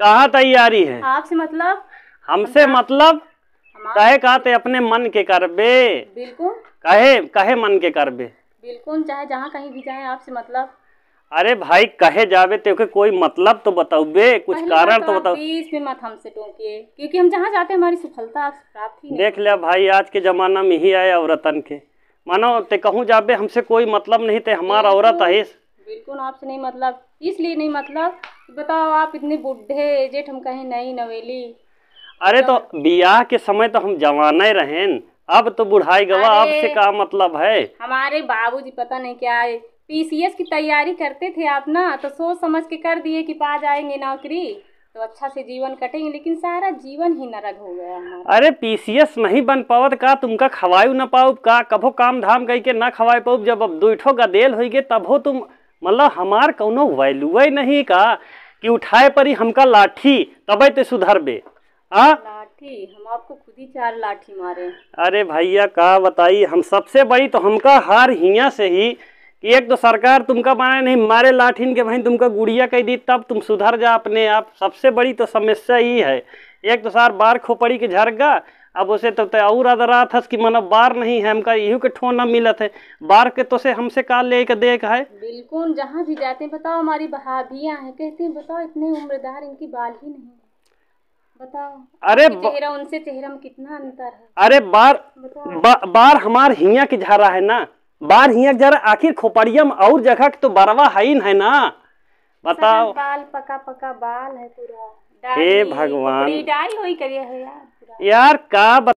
कहा तैयारी है आपसे मतलब हमसे मतलब कहे कहते अपने मन के कर बे बिल्कुल कहे कहे मन के कर बे बिल्कुल चाहे जहाँ कहीं भी जाए आपसे मतलब अरे भाई कहे जावे तो कोई मतलब तो बताओ बे कुछ कारण तो, तो बताओ इसमें मत हमसे टोकिए क्योंकि हम जहाँ जाते हैं हमारी सफलता आपसे प्राप्त देख लिया भाई आज के जमाना में ही आए औरतन के मानो ते कहूँ जाबे हमसे कोई मतलब नहीं थे हमारा औरत है बिल्कुल आपसे नहीं मतलब इसलिए नहीं मतलब बताओ आप इतने बुढ़े एजेट हम कहें नहीं नवेली अरे तो मतलब- बियाह के समय तो हम जवाना रहे अब तो बुढ़ाई गवा आपसे क्या मतलब है हमारे बाबूजी पता नहीं क्या है पीसीएस की तैयारी करते थे आप ना तो सोच समझ के कर दिए कि पा जाएंगे नौकरी तो अच्छा से जीवन कटेंगे लेकिन सारा जीवन ही नरक हो गया अरे पीसीएस नहीं बन पावत का तुमका खवायू ना पाऊ का कभो काम धाम के ना खवाई पाऊ जब अब दुठो का देल हो तब हो तुम मतलब हमार कौनो वैल्यू नहीं का कि उठाए परी हमका लाठी तब ते सुधरबे लाठी हम आपको खुद ही चार लाठी मारे अरे भैया का बताई हम सबसे बड़ी तो हमका हार हिया से ही कि एक तो सरकार तुमका बनाए नहीं मारे लाठीन के भाई तुमका गुड़िया कह दी तब तुम सुधर जा अपने आप सबसे बड़ी तो समस्या ही है एक तो सार बार खोपड़ी के झरगा अब उसे तो और अदर थस कि मन बार नहीं है हमका यू के ठो न मिलत है बार के तो से हमसे का ले के देख है बिल्कुल जहाँ भी जाते हैं बताओ हमारी भाभिया है कहते हैं बताओ इतने उम्रदार इनकी बाल ही नहीं बताओ अरे चेहरा उनसे चेहरा में कितना अंतर है अरे बार बा, बार हमार हिया की झारा है ना बार हिया की झारा आखिर खोपड़िया में और जगह तो बारवा है ना बताओ बाल पका पका बाल है पूरा हे भगवान डाई हुई करिए है यार यार का बत...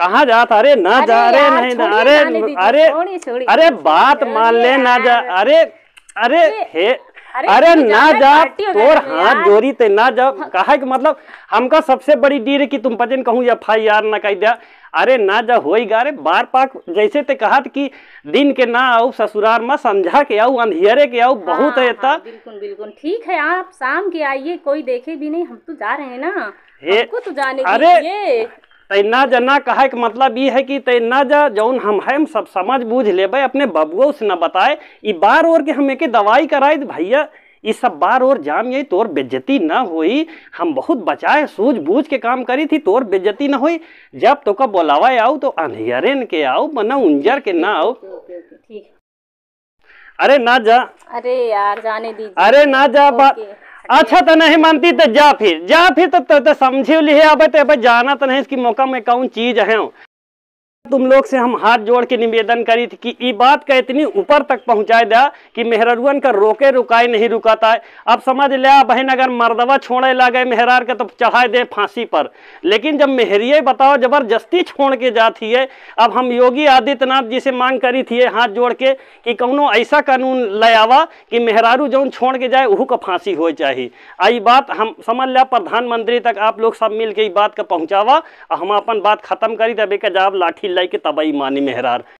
कहा था अरे ना जा अरे नहीं ना अरे अरे अरे बात मान ले ना जा अरे अरे हे अरे तो ना जा तोर हाथ जोरी ते ना जा हाँ। कहा कि मतलब हमका सबसे बड़ी डीर की तुम पचन कहूँ एफ आई आर ना कह दिया अरे ना जा हो गा रे बार पाक जैसे ते कहा कि दिन के ना आओ ससुराल में समझा के आओ अंधेरे के आओ बहुत हाँ, है हाँ, बिल्कुल बिल्कुल ठीक है आप शाम के आइए कोई देखे भी नहीं हम तो जा रहे हैं ना हमको तो जाने अरे तैना जना कहा के मतलब ये है कि तैना जा जौन हम है हम सब समझ बूझ लेबे अपने बबुओं से ना बताए ई बार और के हम एक दवाई कराए भैया सब बार और जाम यही तोर बेज्जती ना हुई हम बहुत बचाए सूझबूझ के काम करी थी तोर बेज्जती ना हुई जब तो का बोलावा आओ तो अंधेरन के आओ बना उंजर के ना आओ अरे ना जा अरे यार जाने दीजिए अरे ना जा बात अच्छा।, अच्छा तो नहीं मानती तो जा फिर जा फिर तो, समझे तो, तो समझी ली है अब जाना तो नहीं इसकी मौका में कौन चीज है तुम लोग से हम हाथ जोड़ के निवेदन करी थी कि ये बात का इतनी ऊपर तक पहुंचाए दिया कि मेहररुअन का रोके रुकाए नहीं रुकाता है अब समझ लिया बहन अगर मर्दवा छोड़े ला गए मेहरार के तो चढ़ाए दे फांसी पर लेकिन जब मेहरिए बताओ जबरदस्ती छोड़ के जाती है अब हम योगी आदित्यनाथ जी से मांग करी थी हाथ जोड़ के कि कौनो ऐसा कानून ले आवा कि मेहरारू जौन छोड़ के जाए वहू का फांसी हो चाहिए आई बात हम समझ लिया प्रधानमंत्री तक आप लोग सब मिल के बात का पहुँचावा हम अपन बात खत्म करी तब एक जवाब लाठी बिल्ला के तबाही मानी मेहरार